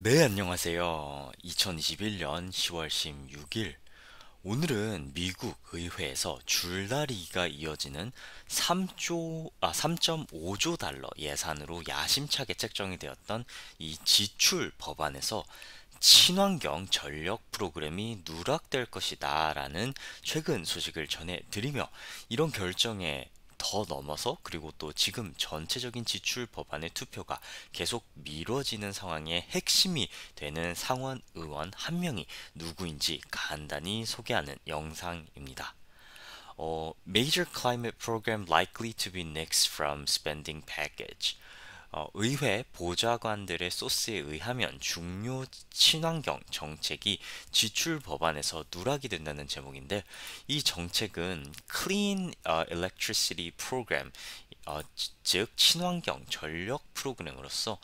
네, 안녕하세요. 2021년 10월 16일. 오늘은 미국 의회에서 줄다리기가 이어지는 3조, 아, 3.5조 달러 예산으로 야심차게 책정이 되었던 이 지출 법안에서 친환경 전력 프로그램이 누락될 것이다 라는 최근 소식을 전해드리며 이런 결정에 더 넘어서 그리고 또 지금 전체적인 지출 법안의 투표가 계속 미뤄지는 상황의 핵심이 되는 상원 의원 한 명이 누구인지 간단히 소개하는 영상입니다. 어, major climate program likely to be n i x e from spending package. 어, 의회 보좌관들의 소스에 의하면 중요 친환경 정책이 지출 법안에서 누락이 된다는 제목인데 이 정책은 Clean 어, Electricity Program 어, 즉 친환경 전력 프로그램으로서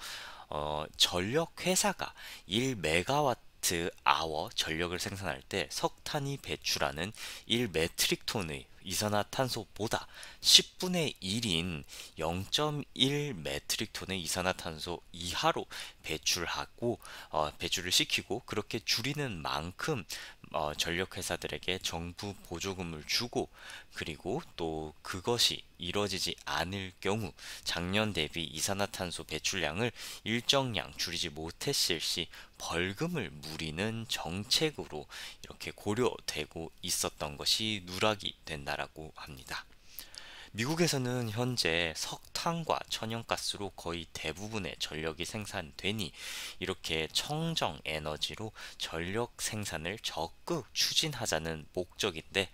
어, 전력 회사가 1메가와트 아워 전력을 생산할 때 석탄이 배출하는 1메트릭톤의 이산화탄소보다 10분의 1인 0.1 메트릭톤의 이산화탄소 이하로 배출하고 어, 배출을 시키고 그렇게 줄이는 만큼 어, 전력회사들에게 정부 보조금을 주고 그리고 또 그것이 이뤄지지 않을 경우 작년 대비 이산화탄소 배출량을 일정량 줄이지 못했을 시 벌금을 무리는 정책으로 이렇게 고려되고 있었던 것이 누락이 된다. 있다라고 합니다. 미국에서는 현재 석탄과 천연가스로 거의 대부분의 전력이 생산되니 이렇게 청정 에너지로 전력 생산을 적극 추진하자는 목적인데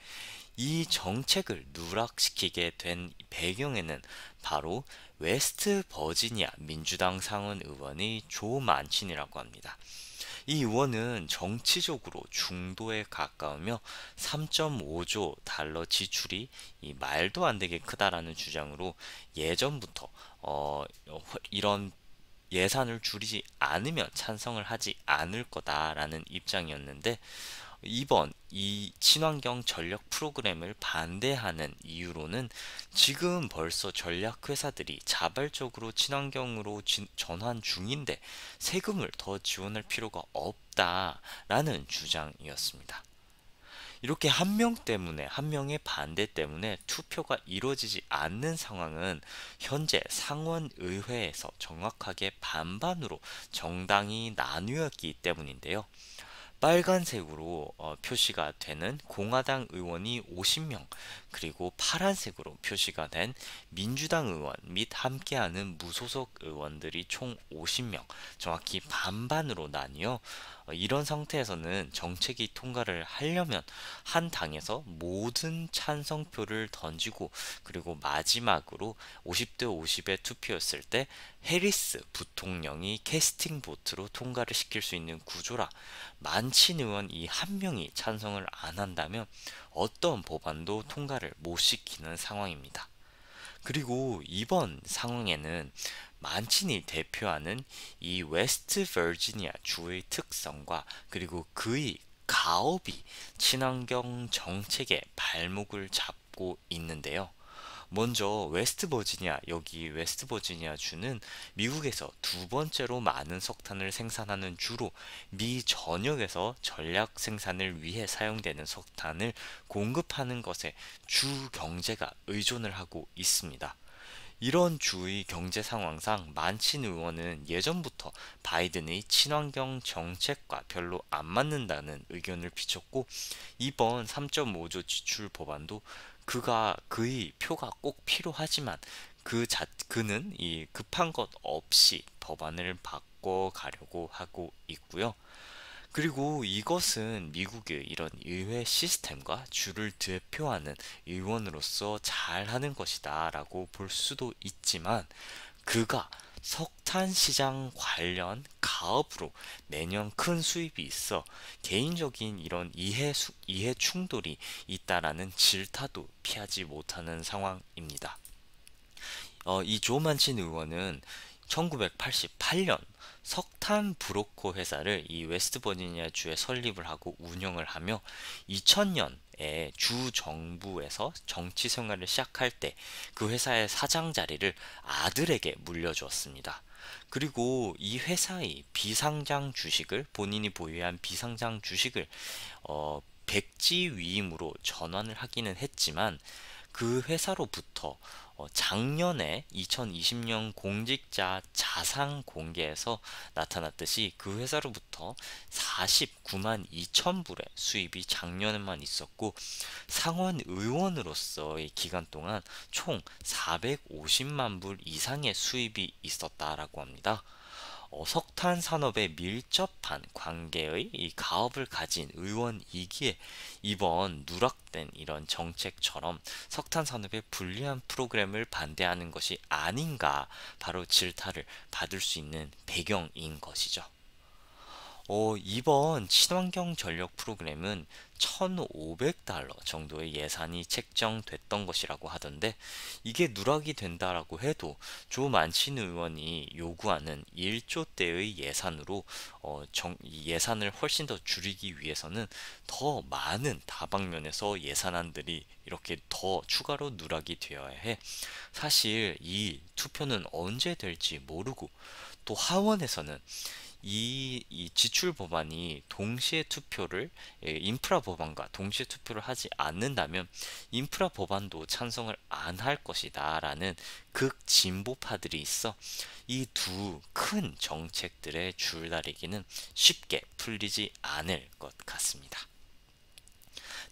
이 정책을 누락시키게 된 배경에는 바로 웨스트 버지니아 민주당 상원 의원이 조 만친이라고 합니다. 이 의원은 정치적으로 중도에 가까우며 3.5조 달러 지출이 이 말도 안 되게 크다라는 주장으로 예전부터 어, 어 이런 예산을 줄이지 않으면 찬성을 하지 않을 거다라는 입장이었는데 2번 이 친환경 전력 프로그램을 반대하는 이유로는 지금 벌써 전략 회사들이 자발적으로 친환경으로 진, 전환 중인데 세금을 더 지원할 필요가 없다라는 주장이었습니다. 이렇게 한 명 때문에 한 명의 반대 때문에 투표가 이루어지지 않는 상황은 현재 상원의회에서 정확하게 반반으로 정당이 나뉘었기 때문인데요. 빨간색으로 어, 표시가 되는 공화당 의원이 50명 그리고 파란색으로 표시가 된 민주당 의원 및 함께하는 무소속 의원들이 총 50명 정확히 반반으로 나뉘어 어, 이런 상태에서는 정책이 통과를 하려면 한 당에서 모든 찬성표를 던지고 그리고 마지막으로 50대 50의 투표였을 때 해리스 부통령이 캐스팅 보트로 통과를 시킬 수 있는 구조라 만친 의원 이 한 명이 찬성을 안 한다면 어떤 법안도 통과를 못 시키는 상황입니다. 그리고 이번 상황에는 만친이 대표하는 이 웨스트 버지니아 주의 특성과 그리고 그의 가업이 친환경 정책에 발목을 잡고 있는데요. 먼저 웨스트 버지니아 여기 웨스트 버지니아 주는 미국에서 두 번째로 많은 석탄을 생산하는 주로 미 전역에서 전략 생산을 위해 사용되는 석탄을 공급하는 것에 주 경제가 의존을 하고 있습니다. 이런 주의 경제 상황상 만친 의원은 예전부터 바이든의 친환경 정책과 별로 안 맞는다는 의견을 비쳤고 이번 3.5조 지출 법안도 그가 그의 표가 꼭 필요하지만 그 자, 그는 이 급한 것 없이 법안을 바꿔 가려고 하고 있고요. 그리고 이것은 미국의 이런 의회 시스템과 주를 대표하는 의원으로서 잘하는 것이다 라고 볼 수도 있지만 그가 석탄 시장 관련 가업으로 매년 큰 수입이 있어 개인적인 이런 이해, 수, 이해 충돌이 있다라는 질타도 피하지 못하는 상황입니다. 어, 이 조만친 의원은 1988년 석탄 브로커 회사를 이 웨스트버지니아주에 설립을 하고 운영을 하며 2000년 예, 주 정부에서 정치 생활을 시작할 때 그 회사의 사장 자리를 아들에게 물려주었습니다. 그리고 이 회사의 비상장 주식을 본인이 보유한 비상장 주식을 어, 백지 위임으로 전환을 하기는 했지만 그 회사로부터 어, 작년에 2020년 공직자 자산 공개에서 나타났듯이 그 회사로부터 49만 2천 불의 수입이 작년에만 있었고 상원 의원으로서의 기간 동안 총 450만 불 이상의 수입이 있었다라고 합니다. 어, 석탄 산업에 밀접한 관계의 이 가업을 가진 의원이기에 이번 누락된 이런 정책처럼 석탄 산업의 불리한 프로그램을 반대하는 것이 아닌가 바로 질타를 받을 수 있는 배경인 것이죠. 어, 이번 친환경 전력 프로그램은 1,500달러 정도의 예산이 책정됐던 것이라고 하던데 이게 누락이 된다라고 해도 조 만친 의원이 요구하는 1조대의 예산으로 어, 정, 예산을 훨씬 더 줄이기 위해서는 더 많은 다방면에서 예산안들이 이렇게 더 추가로 누락이 되어야 해 사실 이 투표는 언제 될지 모르고 또 하원에서는 이, 이 지출 법안이 동시에 투표를 예, 인프라 법안과 동시에 투표를 하지 않는다면 인프라 법안도 찬성을 안 할 것이다 라는 극진보파들이 있어 이 두 큰 정책들의 줄다리기는 쉽게 풀리지 않을 것 같습니다.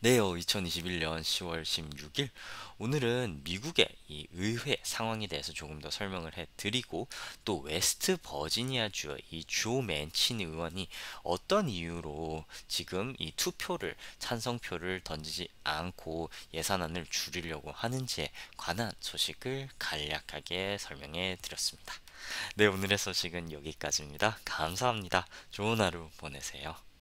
네요. 2021년 10월 16일 오늘은 미국의 이 의회 상황에 대해서 조금 더 설명을 해드리고 또 웨스트 버지니아주의 이 조 맨친 의원이 어떤 이유로 지금 이 투표를 찬성표를 던지지 않고 예산안을 줄이려고 하는지에 관한 소식을 간략하게 설명해 드렸습니다. 네 오늘의 소식은 여기까지입니다. 감사합니다. 좋은 하루 보내세요.